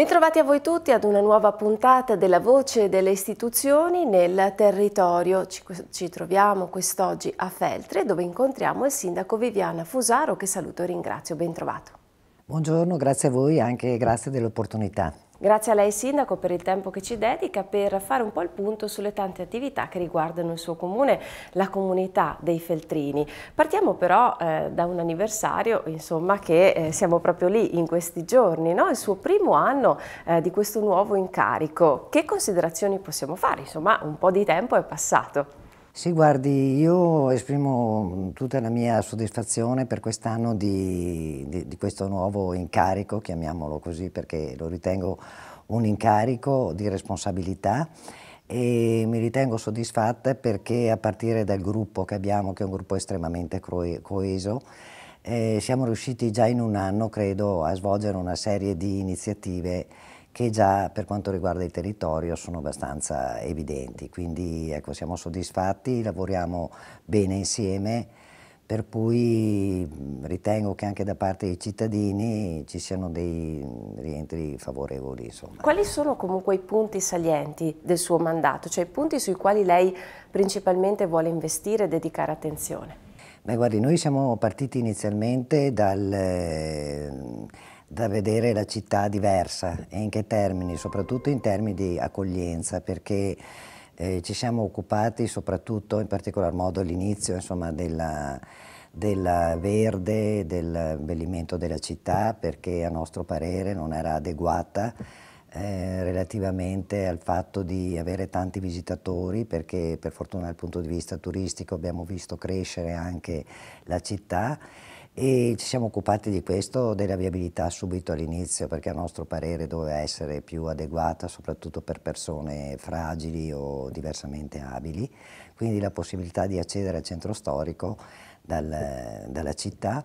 Bentrovati a voi tutti ad una nuova puntata della voce delle istituzioni nel territorio. Ci, ci troviamo quest'oggi a Feltre dove incontriamo il sindaco Viviana Fusaro che saluto e ringrazio. Bentrovato. Buongiorno, grazie a voi e anche grazie dell'opportunità. Grazie a lei Sindaco per il tempo che ci dedica per fare un po' il punto sulle tante attività che riguardano il suo comune, la comunità dei Feltrini. Partiamo però eh, da un anniversario insomma, che eh, siamo proprio lì in questi giorni, no? il suo primo anno eh, di questo nuovo incarico. Che considerazioni possiamo fare? Insomma un po' di tempo è passato. Sì, guardi, io esprimo mm, tutta la mia soddisfazione per quest'anno di, di, di, questo nuovo incarico, chiamiamolo così perché lo ritengo un incarico di responsabilità e mi ritengo soddisfatta perché a partire dal gruppo che abbiamo, che è un gruppo estremamente coeso, eh, siamo riusciti già in un anno, credo, a svolgere una serie di iniziative che già per quanto riguarda il territorio sono abbastanza evidenti, quindi ecco, siamo soddisfatti, lavoriamo bene insieme, per cui ritengo che anche da parte dei cittadini ci siano dei rientri favorevoli. Insomma. Quali sono comunque i punti salienti del suo mandato, cioè i punti sui quali lei principalmente vuole investire e dedicare attenzione? Beh, guardi, noi siamo partiti inizialmente dal eh, da vedere la città diversa e in che termini? Soprattutto in termini di accoglienza perché eh, ci siamo occupati soprattutto in particolar modo all'inizio della, della verde, dell'embellimento della città perché a nostro parere non era adeguata eh, relativamente al fatto di avere tanti visitatori perché per fortuna dal punto di vista turistico abbiamo visto crescere anche la città e ci siamo occupati di questo, della viabilità subito all'inizio perché a nostro parere doveva essere più adeguata soprattutto per persone fragili o diversamente abili, quindi la possibilità di accedere al centro storico dal, dalla città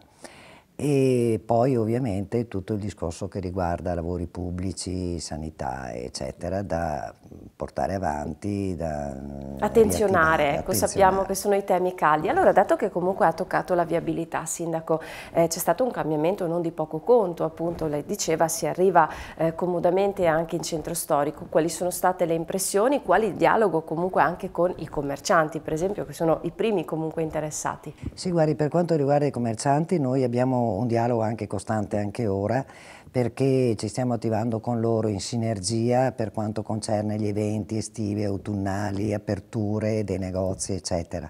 e poi ovviamente tutto il discorso che riguarda lavori pubblici, sanità, eccetera, da portare avanti, da attenzionare, ecco, attenzionare. sappiamo che sono i temi caldi. Allora, dato che comunque ha toccato la viabilità, Sindaco, eh, c'è stato un cambiamento non di poco conto, appunto, lei diceva si arriva eh, comodamente anche in centro storico. Quali sono state le impressioni? Quali il dialogo comunque anche con i commercianti, per esempio, che sono i primi comunque interessati? Sì, guardi, per quanto riguarda i commercianti, noi abbiamo un dialogo anche costante anche ora perché ci stiamo attivando con loro in sinergia per quanto concerne gli eventi estivi, autunnali, aperture dei negozi eccetera.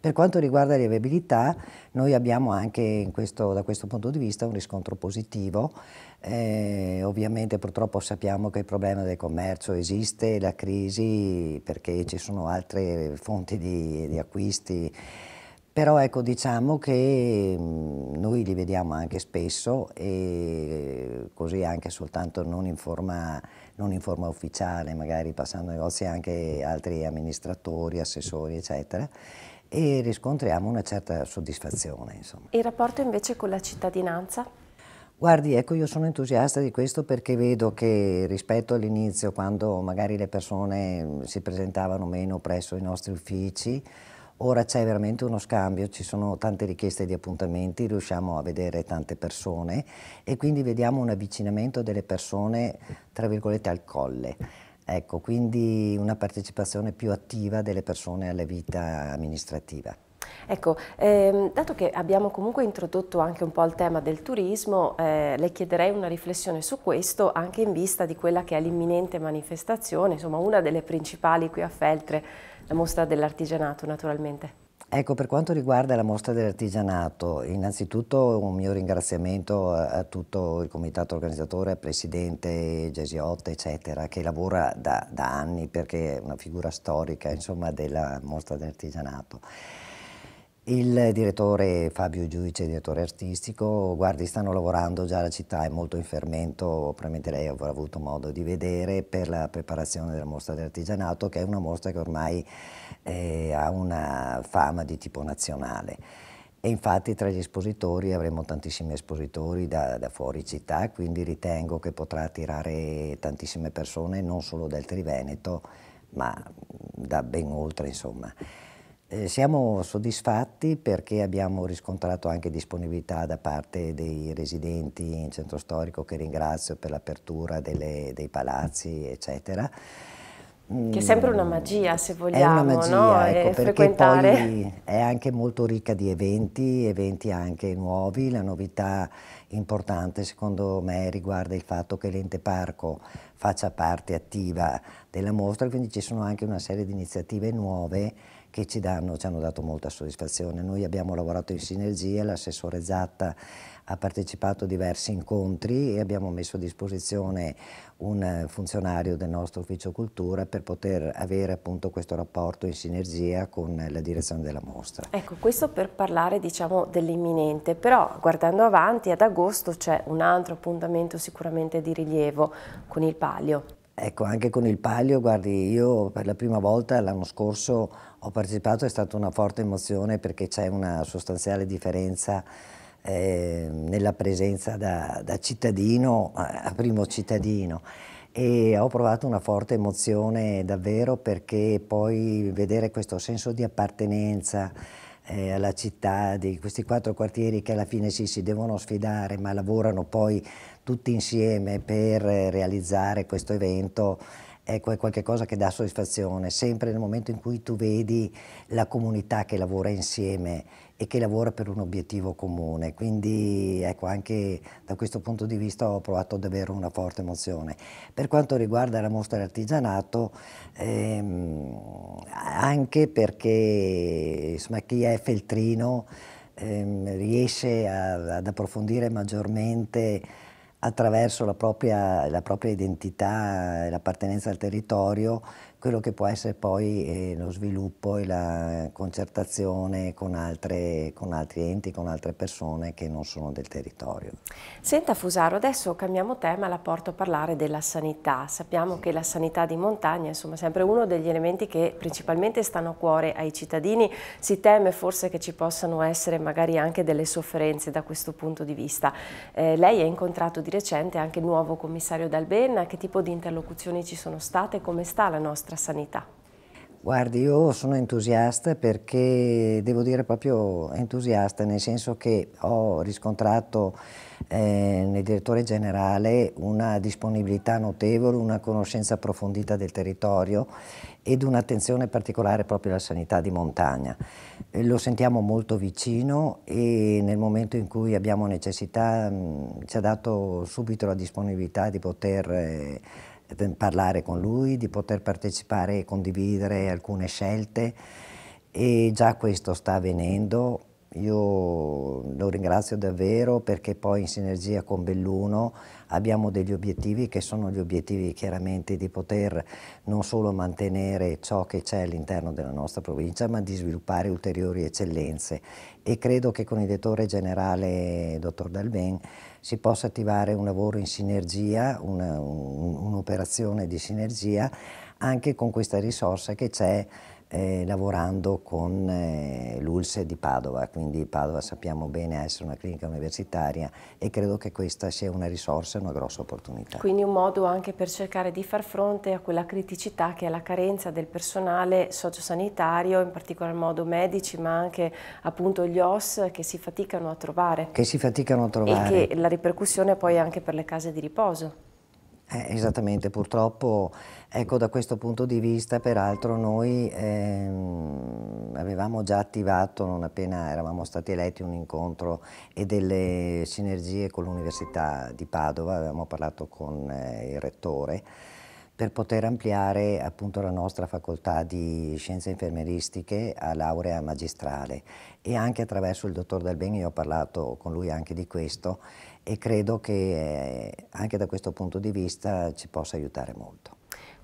Per quanto riguarda le viabilità, noi abbiamo anche questo, da questo punto di vista un riscontro positivo. Eh, ovviamente purtroppo sappiamo che il problema del commercio esiste, la crisi perché ci sono altre fonti di, di acquisti però ecco, diciamo che mm, noi li vediamo anche spesso e così anche soltanto non in forma, non in forma ufficiale, magari passando negozi anche altri amministratori, assessori, eccetera e riscontriamo una certa soddisfazione. Insomma. Il rapporto invece con la cittadinanza? Guardi, ecco, io sono entusiasta di questo perché vedo che rispetto all'inizio, quando magari le persone mm, si presentavano meno presso i nostri uffici, Ora c'è veramente uno scambio, ci sono tante richieste di appuntamenti, riusciamo a vedere tante persone e quindi vediamo un avvicinamento delle persone, tra virgolette, al colle. Ecco, quindi una partecipazione più attiva delle persone alla vita amministrativa. Ecco, ehm, dato che abbiamo comunque introdotto anche un po' il tema del turismo, eh, le chiederei una riflessione su questo anche in vista di quella che è l'imminente manifestazione, insomma una delle principali qui a Feltre la mostra dell'artigianato naturalmente. Ecco, per quanto riguarda la mostra dell'artigianato, innanzitutto un mio ringraziamento a tutto il comitato organizzatore, presidente Gesiotte, eccetera, che lavora da, da anni perché è una figura storica, insomma, della mostra dell'artigianato. Il direttore Fabio Giudice, direttore artistico, guardi, stanno lavorando già la città, è molto in fermento, probabilmente lei avrà avuto modo di vedere, per la preparazione della mostra dell'artigianato, che è una mostra che ormai eh, ha una fama di tipo nazionale. E infatti tra gli espositori avremo tantissimi espositori da, da, fuori città, quindi ritengo che potrà attirare tantissime persone, non solo del Triveneto, ma da ben oltre, insomma. Eh, siamo soddisfatti perché abbiamo riscontrato anche disponibilità da parte dei residenti in centro storico che ringrazio per l'apertura dei palazzi eccetera. Che è sempre una mm, magia se vogliamo, è una magia, no? ecco, eh, frequentare. Poi è anche molto ricca di eventi, eventi anche nuovi, la novità importante secondo me riguarda il fatto che l'ente parco faccia parte attiva della mostra, quindi ci sono anche una serie di iniziative nuove che ci, danno, ci hanno dato molta soddisfazione. Noi abbiamo lavorato in sinergia, l'assessore Zatta ha partecipato a diversi incontri e abbiamo messo a disposizione un funzionario del nostro ufficio cultura per poter avere appunto questo rapporto in sinergia con la direzione della mostra. Ecco, questo per parlare diciamo dell'imminente, però guardando avanti ad agosto c'è un altro appuntamento sicuramente di rilievo con il Palio. Ecco, anche con il palio, guardi, io per la prima volta l'anno scorso ho partecipato, è stata una forte emozione perché c'è una sostanziale differenza eh, nella presenza da, da cittadino a primo cittadino e ho provato una forte emozione davvero perché poi vedere questo senso di appartenenza eh, alla città, di questi quattro quartieri che alla fine sì, si devono sfidare ma lavorano poi tutti insieme per eh, realizzare questo evento ecco, è qualcosa che dà soddisfazione, sempre nel momento in cui tu vedi la comunità che lavora insieme e che lavora per un obiettivo comune. Quindi ecco, anche da questo punto di vista ho provato davvero una forte emozione. Per quanto riguarda la mostra dell'artigianato, ehm, anche perché insomma, chi è feltrino ehm, riesce a, ad approfondire maggiormente attraverso la propria, la propria identità e l'appartenenza al territorio quello che può essere poi eh, lo sviluppo e la concertazione con, altre, con, altri enti, con altre persone che non sono del territorio. Senta Fusaro, adesso cambiamo tema la porto a parlare della sanità. Sappiamo sì. che la sanità di montagna è sempre uno degli elementi che principalmente stanno a cuore ai cittadini. Si teme forse che ci possano essere magari anche delle sofferenze da questo punto di vista. Eh, lei ha incontrato di recente anche il nuovo commissario D'Albenna, che tipo di interlocuzioni ci sono state, come sta la nostra vostra sanità? Guardi, io sono entusiasta perché, devo dire proprio entusiasta, nel senso che ho riscontrato eh, nel direttore generale una disponibilità notevole, una conoscenza approfondita del territorio ed un'attenzione particolare proprio alla sanità di montagna. Eh, lo sentiamo molto vicino e nel momento in cui abbiamo necessità mh, mm, ci ha dato subito la disponibilità di poter... Eh, parlare con lui, di poter partecipare e condividere alcune scelte e già questo sta avvenendo. Io lo ringrazio davvero perché poi in sinergia con Belluno abbiamo degli obiettivi che sono gli obiettivi chiaramente di poter non solo mantenere ciò che c'è all'interno della nostra provincia ma di sviluppare ulteriori eccellenze e credo che con il direttore generale dottor Dalben si possa attivare un lavoro in sinergia, un'operazione un, un di sinergia anche con questa risorsa che c'è eh, lavorando con eh, l'ULSE di Padova, quindi Padova sappiamo bene essere una clinica universitaria e credo che questa sia una risorsa e una grossa opportunità. Quindi un modo anche per cercare di far fronte a quella criticità che è la carenza del personale sociosanitario, in particolar modo medici, ma anche appunto gli OS che si faticano a trovare. Che si faticano a trovare. E che la ripercussione poi anche per le case di riposo. Eh, esattamente, purtroppo ecco, da questo punto di vista peraltro noi ehm, avevamo già attivato non appena eravamo stati eletti un incontro e delle sinergie con l'Università di Padova, avevamo parlato con eh, il Rettore per poter ampliare appunto la nostra facoltà di scienze infermieristiche a laurea magistrale e anche attraverso il dottor Dalbeni ho parlato con lui anche di questo e credo che eh, anche da questo punto di vista ci possa aiutare molto.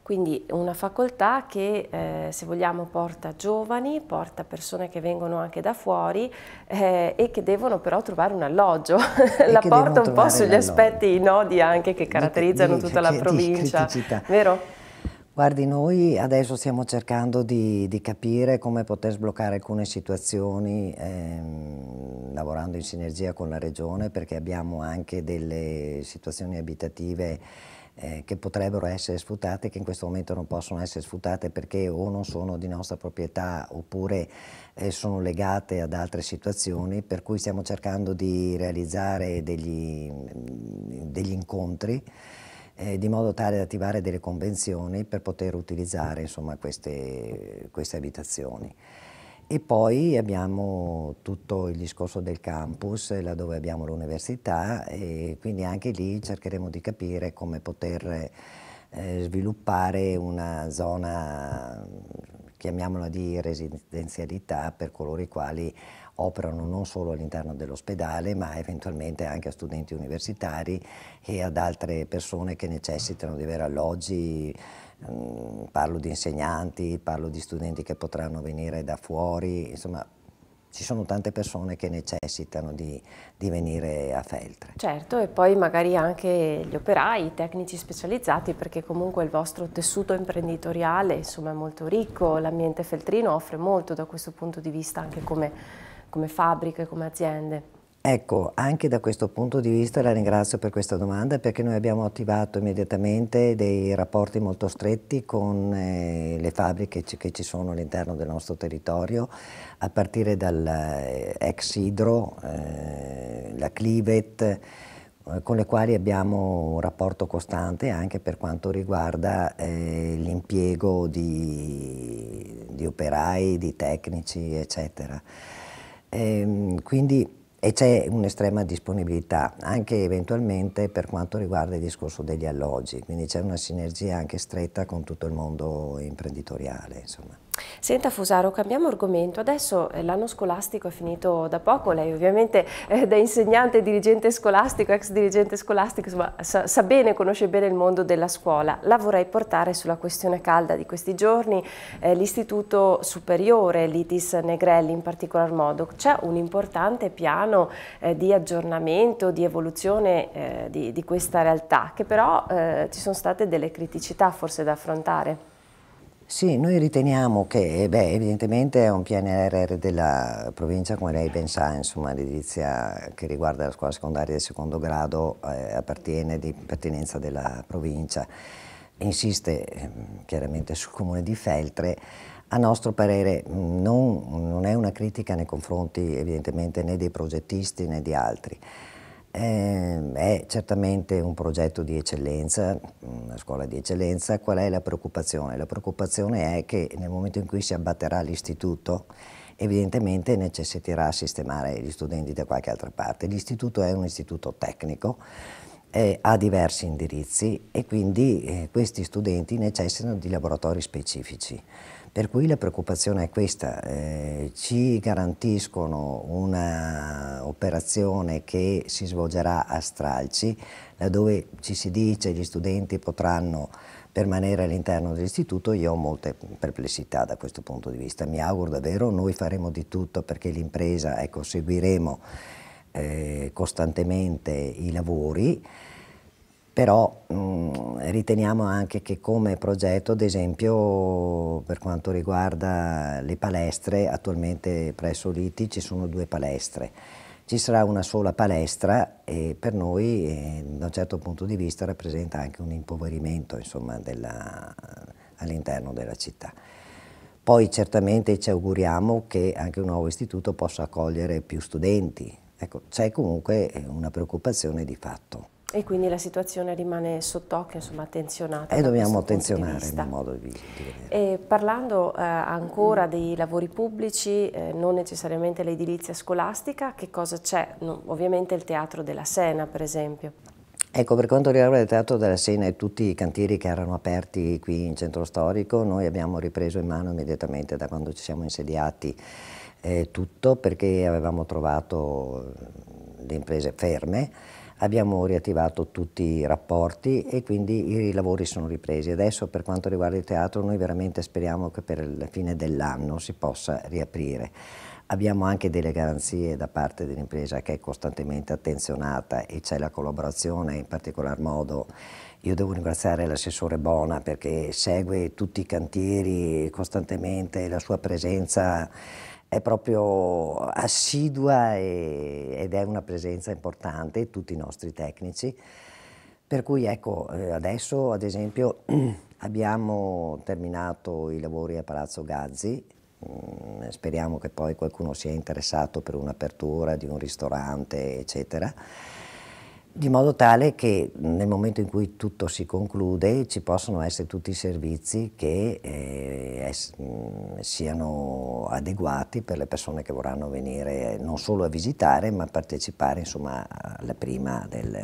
Quindi una facoltà che, eh, se vogliamo, porta giovani, porta persone che vengono anche da fuori eh, e che devono però trovare un alloggio. La porta un po' sugli aspetti, i nodi anche che caratterizzano di, di, tutta la provincia. Vero? Guardi, noi adesso stiamo cercando di, di, capire come poter sbloccare alcune situazioni ehm, lavorando in sinergia con la Regione perché abbiamo anche delle situazioni abitative eh, che potrebbero essere sfruttate che in questo momento non possono essere sfruttate perché o non sono di nostra proprietà oppure eh, sono legate ad altre situazioni, per cui stiamo cercando di realizzare degli, mm, degli incontri eh, di modo tale da attivare delle convenzioni per poter utilizzare insomma, queste, queste abitazioni. E poi abbiamo tutto il discorso del campus, laddove abbiamo l'università e quindi anche lì cercheremo di capire come poter eh, sviluppare una zona, chiamiamola di residenzialità, per coloro i quali operano non solo all'interno dell'ospedale ma eventualmente anche a studenti universitari e ad altre persone che necessitano di avere alloggi Mm, parlo di insegnanti, parlo di studenti che potranno venire da fuori, insomma ci sono tante persone che necessitano di, di, venire a Feltre. Certo, e poi magari anche gli operai, i tecnici specializzati, perché comunque il vostro tessuto imprenditoriale insomma, è molto ricco, l'ambiente feltrino offre molto da questo punto di vista anche come, come fabbriche, come aziende. Ecco, anche da questo punto di vista la ringrazio per questa domanda perché noi abbiamo attivato immediatamente dei rapporti molto stretti con eh, le fabbriche che ci sono all'interno del nostro territorio, a partire dall'ex eh, Idro, eh, la Clivet, eh, con le quali abbiamo un rapporto costante anche per quanto riguarda eh, l'impiego di, di, operai, di tecnici, eccetera. E, ehm, quindi e c'è un'estrema disponibilità anche eventualmente per quanto riguarda il discorso degli alloggi, quindi c'è una sinergia anche stretta con tutto il mondo imprenditoriale. Insomma. Senta Fusaro, cambiamo argomento. Adesso eh, l'anno scolastico è finito da poco, lei ovviamente eh, da insegnante, dirigente scolastico, ex dirigente scolastico, insomma sa, sa, bene, conosce bene il mondo della scuola. La vorrei portare sulla questione calda di questi giorni, eh, l'Istituto Superiore, l'ITIS Negrelli in particolar modo. C'è un importante piano eh, di aggiornamento, di evoluzione eh, di, di, questa realtà, che però eh, ci sono state delle criticità forse da affrontare. Sì, noi riteniamo che, eh, beh, evidentemente è un PNRR della provincia, come lei ben sa, insomma, l'edilizia che riguarda la scuola secondaria del secondo grado eh, appartiene di pertinenza della provincia. Insiste eh, chiaramente sul comune di Feltre. A nostro parere mm, non, non è una critica nei confronti evidentemente né dei progettisti né di altri. Ehm, è certamente un progetto di eccellenza, mm, una scuola di eccellenza. Qual è la preoccupazione? La preoccupazione è che nel momento in cui si abbatterà l'istituto, evidentemente necessiterà sistemare gli studenti da qualche altra parte. L'istituto è un istituto tecnico eh, ha diversi indirizzi e quindi eh, questi studenti necessitano di laboratori specifici. Per cui la preoccupazione è questa, eh, ci garantiscono un'operazione che si svolgerà a stralci, laddove ci si dice che gli studenti potranno permanere all'interno dell'istituto, io ho molte perplessità da questo punto di vista. Mi auguro davvero, noi faremo di tutto perché l'impresa, ecco, seguiremo eh, costantemente i lavori, però mh, mm, riteniamo anche che come progetto, ad esempio per quanto riguarda le palestre, attualmente presso l'ITI ci sono due palestre, ci sarà una sola palestra e per noi eh, da un certo punto di vista rappresenta anche un impoverimento all'interno della città. Poi certamente ci auguriamo che anche un nuovo istituto possa accogliere più studenti, Ecco, c'è comunque eh, una preoccupazione di fatto. E quindi la situazione rimane sott'occhio, insomma, attenzionata. E dobbiamo attenzionare in un modo di, dire. parlando eh, ancora dei lavori pubblici, eh, non necessariamente l'edilizia scolastica, che cosa c'è? No, ovviamente il Teatro della Sena, per esempio. Ecco, per quanto riguarda il Teatro della Sena e tutti i cantieri che erano aperti qui in centro storico, noi abbiamo ripreso in mano immediatamente da quando ci siamo insediati eh, tutto perché avevamo trovato eh, le imprese ferme, abbiamo riattivato tutti i rapporti e quindi i lavori sono ripresi. Adesso per quanto riguarda il teatro noi veramente speriamo che per la fine dell'anno si possa riaprire. Abbiamo anche delle garanzie da parte dell'impresa che è costantemente attenzionata e c'è la collaborazione in particolar modo. Io devo ringraziare l'assessore Bona perché segue tutti i cantieri costantemente, la sua presenza è proprio assidua e, ed è una presenza importante, tutti i nostri tecnici. Per cui ecco, eh, adesso ad esempio abbiamo terminato i lavori a Palazzo Gazzi, mm, speriamo che poi qualcuno sia interessato per un'apertura di un ristorante, eccetera di modo tale che nel momento in cui tutto si conclude ci possono essere tutti i servizi che eh, es, mm, siano adeguati per le persone che vorranno venire non solo a visitare ma a partecipare insomma, alla prima del,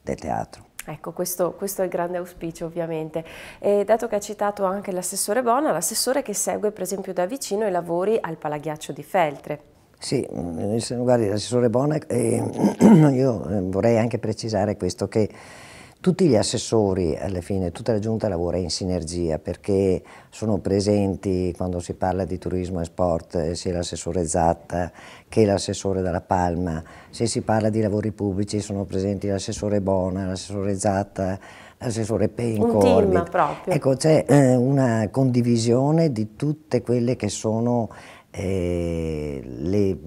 del teatro. Ecco, questo, questo, è il grande auspicio ovviamente. E dato che ha citato anche l'assessore Bona, l'assessore che segue per esempio da vicino i lavori al Palaghiaccio di Feltre. Sì, mm, guardi, l'assessore Bona, eh, io ehm, vorrei anche precisare questo, che tutti gli assessori, alla fine, tutta la giunta lavora in sinergia perché sono presenti quando si parla di turismo e sport eh, sia l'assessore Zatta che l'assessore Dalla Palma, se si parla di lavori pubblici sono presenti l'assessore Bona, l'assessore Zatta, l'assessore Penco. Un team proprio. Ecco, c'è eh, una condivisione di tutte quelle che sono eh, le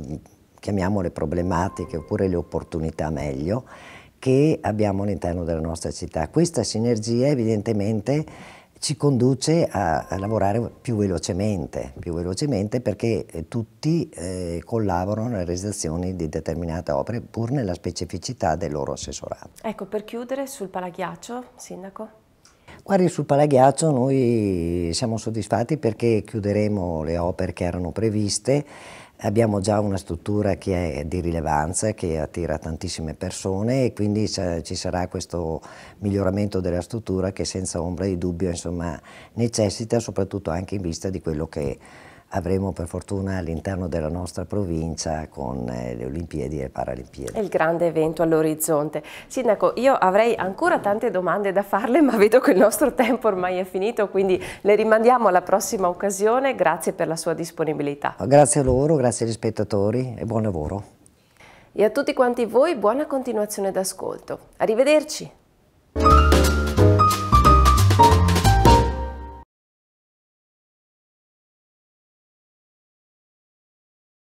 chiamiamole problematiche oppure le opportunità meglio che abbiamo all'interno della nostra città. Questa sinergia evidentemente ci conduce a, a lavorare più velocemente, più velocemente perché eh, tutti eh, collaborano nella realizzazione di determinate opere pur nella specificità del loro assessorato. Ecco, per chiudere sul palaghiaccio, Sindaco. Guardi, sul Palaghiaccio noi siamo soddisfatti perché chiuderemo le opere che erano previste, abbiamo già una struttura che è di rilevanza, che attira tantissime persone e quindi ci sarà questo miglioramento della struttura che senza ombra di dubbio insomma, necessita soprattutto anche in vista di quello che avremo per fortuna all'interno della nostra provincia con eh, le Olimpiadi e le Paralimpiadi. il grande evento all'orizzonte. Sindaco, io avrei ancora tante domande da farle, ma vedo che il nostro tempo ormai è finito, quindi le rimandiamo alla prossima occasione. Grazie per la sua disponibilità. Grazie a loro, grazie agli spettatori e buon lavoro. E a tutti quanti voi buona continuazione d'ascolto. Arrivederci!